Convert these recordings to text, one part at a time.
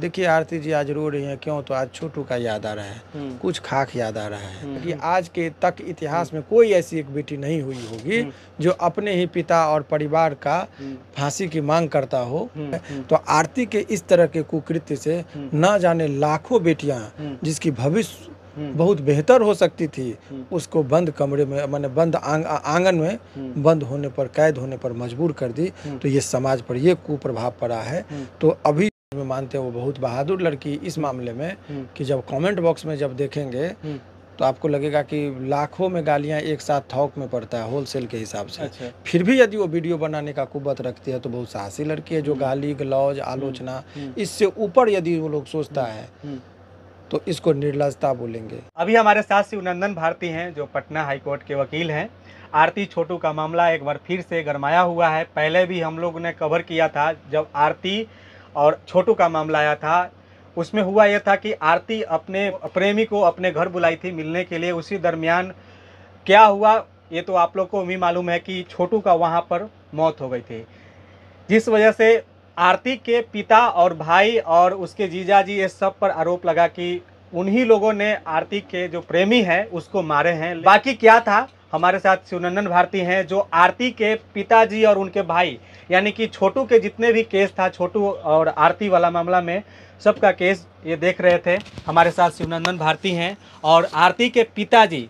देखिए आरती जी आज रो रही हैं क्यों तो आज छोटू का याद आ रहा है हम्म। कुछ खाक याद आ रहा है हम्म। कि आज के तक इतिहास में कोई ऐसी एक बेटी नहीं हुई होगी हम्म। जो अपने ही पिता और परिवार का फांसी की मांग करता हो तो आरती के इस तरह के कुकृत्य से न जाने लाखों बेटियां जिसकी भविष्य बहुत बेहतर हो सकती थी उसको बंद कमरे में मैंने बंद आंग, आंगन में बंद होने पर कैद होने पर मजबूर कर दी तो ये समाज पर ये कुप्रभाव पड़ा है तो अभी मानते हैं वो बहुत बहादुर लड़की इस हम्म। मामले में हम्म। कि जब कमेंट बॉक्स में जब देखेंगे हम्म। तो आपको लगेगा कि लाखों में गालियां एक साथ थोक में पड़ता है होलसेल के हिसाब से अच्छा। फिर भी यदि वो वीडियो बनाने का कुबत रखती है तो बहुत साहसी लड़की है जो गाली गलौज आलोचना इससे ऊपर यदि वो लोग सोचता है तो इसको निर्लजता बोलेंगे अभी हमारे साथ श्री नंदन भारती हैं जो पटना हाईकोर्ट के वकील हैं आरती छोटू का मामला एक बार फिर से गरमाया हुआ है पहले भी हम लोग ने कवर किया था जब आरती और छोटू का मामला आया था उसमें हुआ यह था कि आरती अपने प्रेमी को अपने घर बुलाई थी मिलने के लिए उसी दरमियान क्या हुआ ये तो आप लोग को भी मालूम है कि छोटू का वहाँ पर मौत हो गई थी जिस वजह से आरती के पिता और भाई और उसके जीजा जी ये सब पर आरोप लगा कि उन्हीं लोगों ने आरती के जो प्रेमी है उसको मारे हैं बाकी क्या था हमारे साथ शिवनंदन भारती हैं जो आरती के पिताजी और उनके भाई यानी कि छोटू के जितने भी केस था छोटू और आरती वाला मामला में सबका केस ये देख रहे थे हमारे साथ शिवनंदन भारती हैं और आरती के पिताजी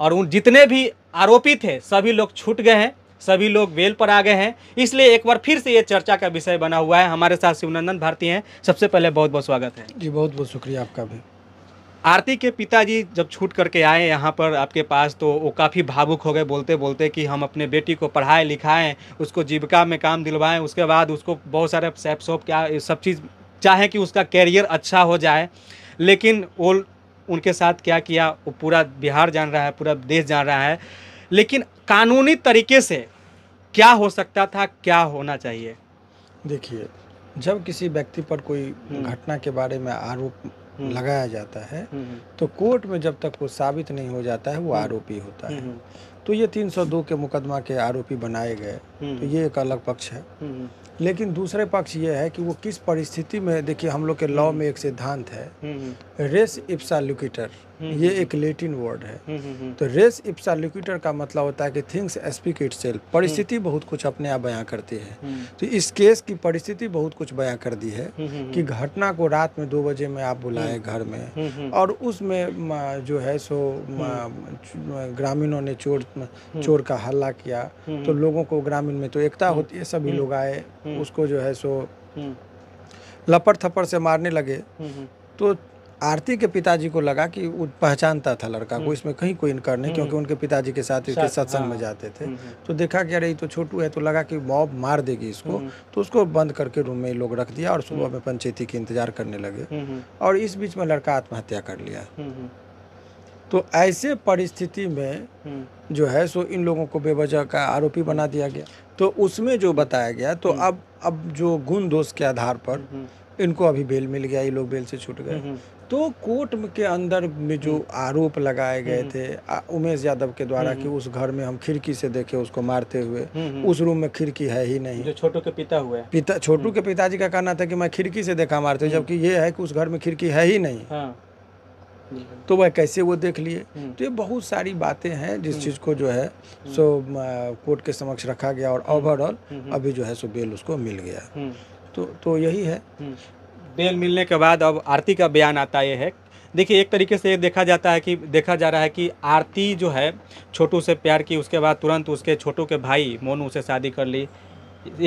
और उन जितने भी आरोपी थे सभी लोग छूट गए हैं सभी लोग बेल पर आ गए हैं इसलिए एक बार फिर से ये चर्चा का विषय बना हुआ है हमारे साथ शिवनंदन भारती हैं सबसे पहले बहुत बहुत स्वागत है जी बहुत बहुत शुक्रिया आपका भी आरती के पिताजी जब छूट करके आए यहाँ पर आपके पास तो वो काफ़ी भावुक हो गए बोलते बोलते कि हम अपने बेटी को पढ़ाएं लिखाएं उसको जीविका में काम दिलवाएं उसके बाद उसको बहुत सारे सैप सॉप क्या सब चीज़ चाहें कि उसका कैरियर अच्छा हो जाए लेकिन वो उनके साथ क्या किया वो पूरा बिहार जान रहा है पूरा देश जान रहा है लेकिन कानूनी तरीके से क्या हो सकता था क्या होना चाहिए देखिए जब किसी व्यक्ति पर कोई हम्म। घटना के बारे में आरोप हम्म। लगाया जाता है हम्म। तो कोर्ट में जब तक वो साबित नहीं हो जाता है वो हम्म। आरोपी होता है तो ये 302 के मुकदमा के आरोपी बनाए गए हम्म। तो ये एक अलग पक्ष है हम्म, हम्म। लेकिन दूसरे पक्ष ये है कि वो किस परिस्थिति में देखिए हम लोग के लॉ में एक सिद्धांत है रेस इप्सा ये एक लेटिन वर्ड है तो रेस इप्सा का मतलब होता है कि थिंग्स स्पीक इट सेल्फ परिस्थिति बहुत कुछ अपने आप बयां करती है तो इस केस की परिस्थिति बहुत कुछ बयां कर दी है कि घटना को रात में दो बजे में आप बुलाए घर में और उसमें जो है सो ग्रामीणों ने चोर हम्म। चोर का हल्ला किया हम्म। तो लोगों को ग्रामीण में तो एकता हम्म। होती है सभी लोग आए उसको जो है सो लपड़ थप्पड़ से मारने लगे तो आरती के पिताजी को लगा कि वो पहचानता था लड़का को इसमें कहीं कोई इनकार नहीं क्योंकि उनके पिताजी के साथ इसके सत्संग हाँ। में जाते थे तो देखा कि अरे ये तो छोटू है तो लगा कि मॉब मार देगी इसको तो उसको बंद करके रूम में लोग रख दिया और सुबह में पंचायती के इंतजार करने लगे और इस बीच में लड़का आत्महत्या कर लिया तो ऐसे परिस्थिति में हम्म। जो है सो इन लोगों को बेवजह का आरोपी बना दिया गया तो उसमें जो बताया गया तो हम्म। अब अब जो गुण दोष के आधार पर हम्म, इनको अभी बेल मिल गया ये लोग बेल से छूट गए तो कोर्ट के अंदर में जो आरोप लगाए गए थे उमेश यादव के द्वारा कि उस घर में हम खिड़की से देखे उसको मारते हुए उस रूम में खिड़की है ही नहीं जो छोटू के पिता हुए पिता छोटू के पिताजी का कहना था कि मैं खिड़की से देखा मारते जबकि ये है कि उस घर में खिड़की है ही नहीं हाँ। तो वह कैसे वो देख लिए हम्म। तो ये बहुत सारी बातें हैं जिस हम्म। चीज़ को जो है हम्म। सो कोर्ट के समक्ष रखा गया और ओवरऑल अभी जो है सो बेल उसको मिल गया तो तो यही है बेल मिलने के बाद अब आरती का बयान आता ये है देखिए एक तरीके से देखा जाता है कि देखा जा रहा है कि आरती जो है छोटू से प्यार की उसके बाद तुरंत उसके छोटू के भाई मोनू से शादी कर ली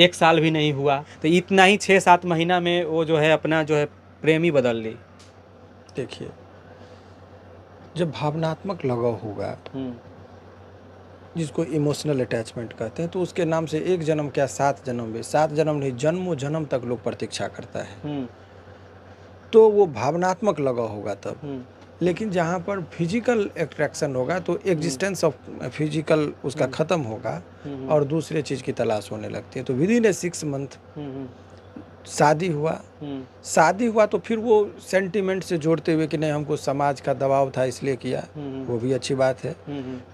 एक साल भी नहीं हुआ तो इतना ही छः सात महीना में वो जो है अपना जो है प्रेमी बदल ली देखिए जब भावनात्मक लगाव होगा हम्म। जिसको इमोशनल अटैचमेंट कहते हैं तो उसके नाम से एक जन्म क्या सात जन्म भी सात जन्म नहीं जन्मों जन्म तक लोग प्रतीक्षा करता है हम्म। तो वो भावनात्मक लगाव होगा तब हम्म। लेकिन जहाँ पर फिजिकल एट्रैक्शन होगा तो एग्जिस्टेंस ऑफ फिजिकल उसका ख़त्म होगा और दूसरे चीज़ की तलाश होने लगती है तो within a six month शादी हुआ हम्म। शादी हुआ तो फिर वो सेंटीमेंट से जोड़ते हुए कि नहीं हमको समाज का दबाव था इसलिए किया हम्म, हम्म। वो भी अच्छी बात है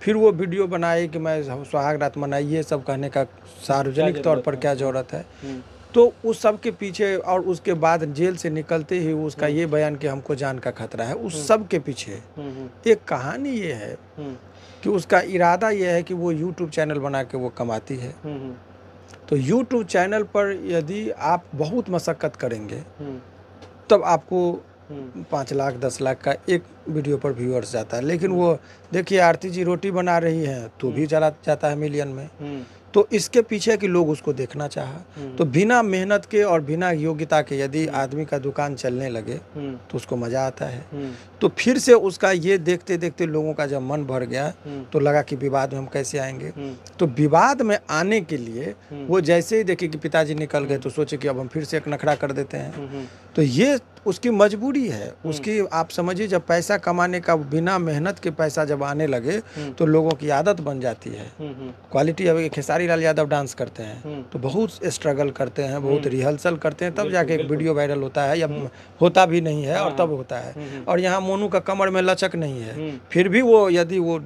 फिर वो वीडियो बनाए कि मैं सुहाग रात मनाइए सब कहने का सार्वजनिक तौर पर क्या जरूरत है तो उस सब के पीछे और उसके बाद जेल से निकलते ही उसका ये बयान कि हमको जान का खतरा है उस सब के पीछे एक कहानी ये है कि उसका इरादा यह है कि वो यूट्यूब चैनल बना के वो कमाती है तो यूट्यूब चैनल पर यदि आप बहुत मशक्क़त करेंगे हम्म। तब आपको हम्म। पाँच लाख दस लाख का एक वीडियो पर व्यूअर्स जाता है लेकिन वो हम्म। देखिए आरती जी रोटी बना रही हैं तो भी चला जाता है मिलियन में तो इसके पीछे कि लोग उसको देखना चाह हम्म। तो बिना मेहनत के और बिना योग्यता के यदि आदमी का दुकान चलने लगे हम्म। तो उसको मज़ा आता है हम्म। तो फिर से उसका ये देखते देखते लोगों का जब मन भर गया तो लगा कि विवाद में हम कैसे आएंगे तो विवाद में आने के लिए वो जैसे ही देखे कि पिताजी निकल गए तो सोचे कि अब हम फिर से एक नखड़ा कर देते हैं तो ये उसकी मजबूरी है उसकी आप समझिए जब पैसा कमाने का बिना मेहनत के पैसा जब आने लगे तो लोगों की आदत बन जाती है क्वालिटी अब एक खेसारी बिहारी लाल यादव डांस करते हैं हम्म। तो बहुत स्ट्रगल करते हैं बहुत रिहर्सल हम्म। करते हैं तब जाके एक वीडियो वायरल होता है या हम्म। होता भी नहीं है और हाँ। तब होता है और यहाँ मोनू का कमर में लचक नहीं है फिर भी वो यदि वो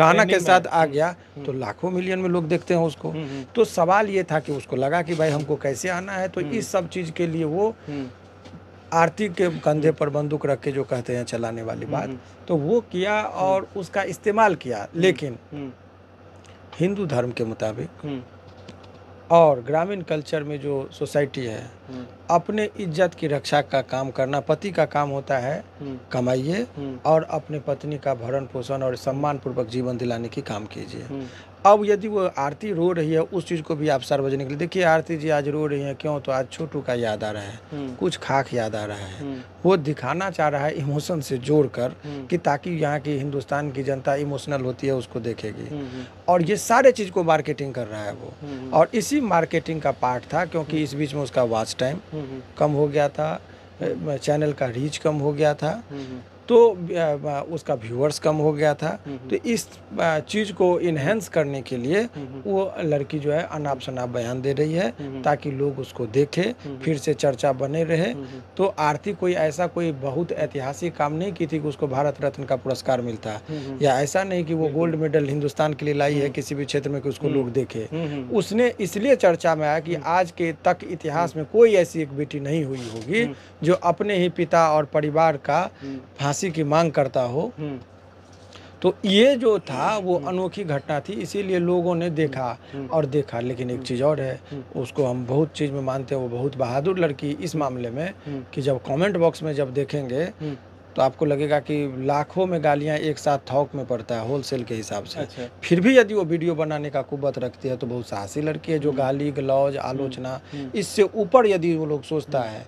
गाना के साथ आ गया तो लाखों मिलियन में लोग देखते हैं उसको तो सवाल ये था कि उसको लगा कि भाई हमको कैसे आना है तो इस सब चीज़ के लिए वो आरती के कंधे पर बंदूक रख के जो कहते हैं चलाने वाली बात तो वो किया और उसका इस्तेमाल किया लेकिन हिंदू धर्म के मुताबिक हम्म। और ग्रामीण कल्चर में जो सोसाइटी है हम्म। अपने इज्जत की रक्षा का काम करना पति का काम होता है हम्म। कमाइए और अपने पत्नी का भरण पोषण और सम्मान पूर्वक जीवन दिलाने की काम कीजिए अब यदि वो आरती रो रही है उस चीज़ को भी आप सार्वजनिक देखिए आरती जी आज रो रही हैं क्यों तो आज छोटू का याद आ रहा है हम्म। कुछ खाक याद आ रहा है हम्म। वो दिखाना चाह रहा है इमोशन से जोड़ कर हम्म। कि ताकि यहाँ की हिंदुस्तान की जनता इमोशनल होती है उसको देखेगी और ये सारे चीज़ को मार्केटिंग कर रहा है वो और इसी मार्केटिंग का पार्ट था क्योंकि इस बीच में उसका वॉच टाइम कम हो गया था चैनल का रीच कम हो गया था तो उसका व्यूअर्स कम हो गया था हम्म, हम्म। तो इस चीज़ को इन्हेंस करने के लिए हम्म, वो लड़की जो है अनाप शनाप बयान दे रही है ताकि लोग उसको देखे फिर से चर्चा बने रहे तो आरती कोई ऐसा कोई बहुत ऐतिहासिक काम नहीं की थी कि उसको भारत रत्न का पुरस्कार मिलता या ऐसा नहीं कि वो गोल्ड मेडल हिंदुस्तान के लिए लाई है किसी भी क्षेत्र में कि उसको लोग देखे उसने इसलिए चर्चा में आया कि आज के तक इतिहास में कोई ऐसी एक बेटी नहीं हुई होगी जो अपने ही पिता और परिवार का फांसी फांसी की मांग करता हो हम्म। तो ये जो था हम्म। वो अनोखी घटना थी इसीलिए लोगों ने देखा हम्म। और देखा लेकिन एक चीज़ और है उसको हम बहुत चीज़ में मानते हैं वो बहुत बहादुर लड़की इस मामले में कि जब कमेंट बॉक्स में जब देखेंगे तो आपको लगेगा कि लाखों में गालियां एक साथ थोक में पड़ता है होलसेल के हिसाब से अच्छा। फिर भी यदि वो वीडियो बनाने का कुबत रखती है तो बहुत साहसी लड़की है जो गाली गलौज आलोचना इससे ऊपर यदि वो लोग सोचता है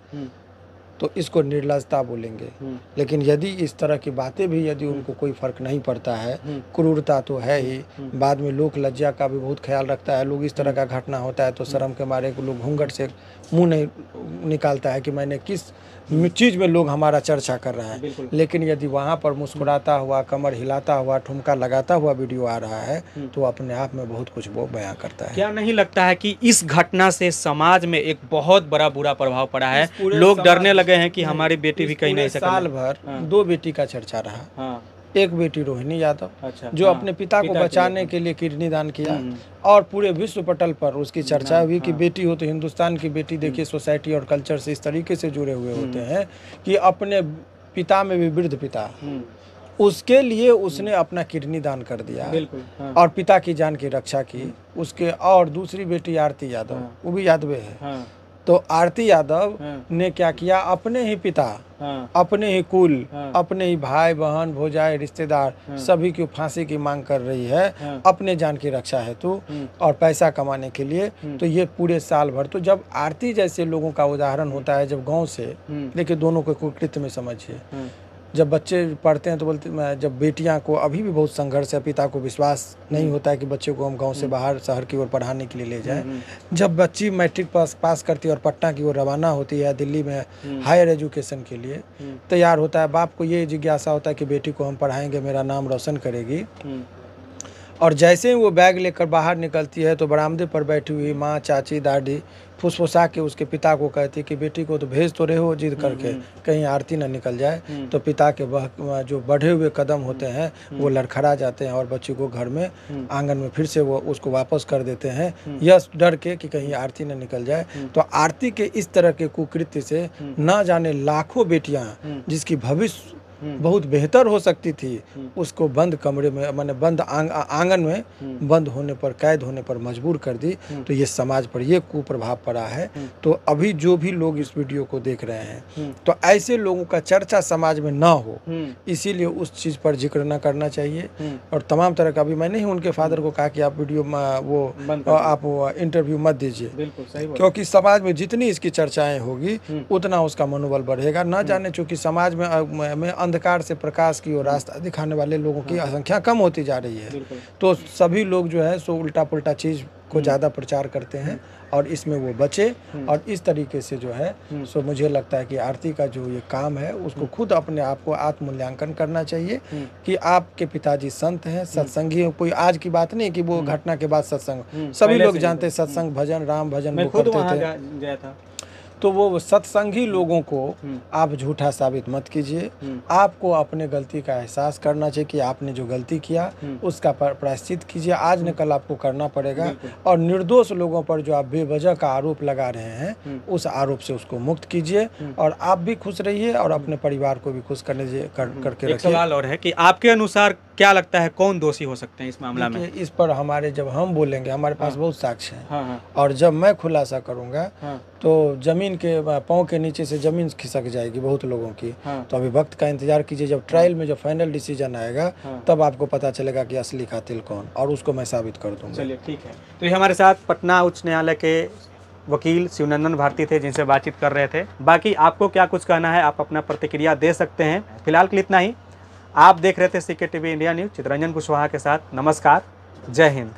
तो इसको निर्लजता बोलेंगे हम्म। लेकिन यदि इस तरह की बातें भी यदि हम्म। उनको कोई फर्क नहीं पड़ता है हम्म। क्रूरता तो है ही बाद में लोक लज्जा का भी बहुत ख्याल रखता है लोग इस तरह का घटना होता है तो शर्म के मारे को लोग घूंघट से मुंह नहीं निकालता है कि मैंने किस चीज़ में लोग हमारा चर्चा कर रहे हैं लेकिन यदि वहाँ पर मुस्कुराता हुआ कमर हिलाता हुआ ठुमका लगाता हुआ वीडियो आ रहा है तो अपने आप में बहुत कुछ वो बयां करता है क्या नहीं लगता है कि इस घटना से समाज में एक बहुत बड़ा बुरा प्रभाव पड़ा है लोग डरने लगे लगे हैं कि हमारी बेटी भी कहीं नहीं सका साल भर हाँ। दो बेटी का चर्चा रहा हाँ। एक बेटी रोहिणी यादव अच्छा, जो हाँ, अपने पिता, पिता को बचाने के लिए किडनी दान किया हम्म। और पूरे विश्व पटल पर उसकी चर्चा हुई कि हाँ। बेटी हो तो हिंदुस्तान की बेटी हम्म। देखिए सोसाइटी और कल्चर से इस तरीके से जुड़े हुए होते हम्म। हैं कि अपने पिता में भी वृद्ध पिता उसके लिए उसने अपना किडनी दान कर दिया हाँ। और पिता की जान की रक्षा की उसके और दूसरी बेटी आरती यादव वो भी यादवे है तो आरती यादव हाँ। ने क्या किया अपने ही पिता हाँ। अपने ही कुल हाँ। अपने ही भाई बहन भोजाई रिश्तेदार हाँ। सभी की फांसी की मांग कर रही है हाँ। अपने जान की रक्षा हेतु हाँ। और पैसा कमाने के लिए हाँ। तो ये पूरे साल भर तो जब आरती जैसे लोगों का उदाहरण होता है जब गांव से हाँ। देखिए दोनों को कुकृत में समझिए जब बच्चे पढ़ते हैं तो बोलते हैं जब बेटियां को अभी भी बहुत संघर्ष है पिता को विश्वास नहीं होता है कि बच्चे को हम गांव से हम्म। बाहर शहर की ओर पढ़ाने के लिए ले जाएं हम्म, हम्म। जब बच्ची मैट्रिक पास पास करती है और पटना की ओर रवाना होती है दिल्ली में हायर एजुकेशन के लिए तैयार होता है बाप को ये जिज्ञासा होता है कि बेटी को हम पढ़ाएंगे मेरा नाम रोशन करेगी और जैसे ही वो बैग लेकर बाहर निकलती है तो बरामदे पर बैठी हुई माँ चाची दादी फुसफुसा के उसके पिता को कहती कि बेटी को तो भेज तो रहे हो जिद हम्म, करके हम्म। कहीं आरती ना निकल जाए हम्म। तो पिता के बह जो बढ़े हुए कदम होते हैं वो लड़खड़ा जाते हैं और बच्ची को घर में आंगन में फिर से वो उसको वापस कर देते हैं यह डर के कि कहीं आरती ना निकल जाए तो आरती के इस तरह के कुकृत्य से ना जाने लाखों बेटियाँ जिसकी भविष्य हम्म। बहुत बेहतर हो सकती थी हम्म। उसको बंद कमरे में मैंने बंद आंग, आंगन में हम्म। बंद होने पर कैद होने पर मजबूर कर दी तो ये समाज पर ये कुप्रभाव पड़ा है तो अभी जो भी लोग इस वीडियो को देख रहे हैं तो ऐसे लोगों का चर्चा समाज में ना हो इसीलिए उस चीज़ पर जिक्र ना करना चाहिए और तमाम तरह का अभी मैंने ही उनके फादर को कहा कि आप वीडियो वो आप इंटरव्यू मत दीजिए क्योंकि समाज में जितनी इसकी चर्चाएं होगी उतना उसका मनोबल बढ़ेगा ना जाने चूंकि समाज में, में अंध अंधकार से प्रकाश की ओर रास्ता दिखाने वाले लोगों की हाँ। संख्या कम होती जा रही है तो सभी लोग जो है सो उल्टा पुल्टा चीज़ को हम्म। ज़्यादा प्रचार करते हैं और इसमें वो बचे हम्म। और इस तरीके से जो है हम्म। सो मुझे लगता है कि आरती का जो ये काम है उसको खुद अपने आप को आत्मूल्यांकन करना चाहिए कि आपके पिताजी संत हैं सत्संगी हैं कोई आज की बात नहीं कि वो घटना के बाद सत्संग सभी लोग जानते हैं सत्संग भजन राम भजन खुद करते थे तो वो सत्संगी लोगों को हम्म। आप झूठा साबित मत कीजिए हम्म। आपको अपने गलती का एहसास करना चाहिए कि आपने जो गलती किया हम्म। उसका प्रायश्चित कीजिए आज न कल आपको करना पड़ेगा और निर्दोष लोगों पर जो आप बेवजह का आरोप लगा रहे हैं उस आरोप से उसको मुक्त कीजिए और आप भी खुश रहिए और अपने परिवार को भी खुश करने कर, करके रखिए सवाल और है कि आपके अनुसार क्या लगता है कौन दोषी हो सकते हैं इस मामला में इस पर हमारे जब हम बोलेंगे हमारे पास हाँ। बहुत साक्ष्य है हाँ, हाँ। और जब मैं खुलासा करूंगा तो ज़मीन के पाँव के नीचे से ज़मीन खिसक जाएगी बहुत लोगों की हाँ। तो अभी वक्त का इंतजार कीजिए जब ट्रायल में जब फाइनल डिसीजन आएगा हाँ। तब आपको पता चलेगा कि असली कातिल कौन और उसको मैं साबित कर दूंगा चलिए ठीक है तो ये हमारे साथ पटना उच्च न्यायालय के वकील शिवनंदन भारती थे जिनसे बातचीत कर रहे थे बाकी आपको क्या कुछ कहना है आप अपना प्रतिक्रिया दे सकते हैं फिलहाल के लिए इतना ही आप देख रहे थे C K T V India news Chitranjan Kushwaha के साथ नमस्कार जय हिंद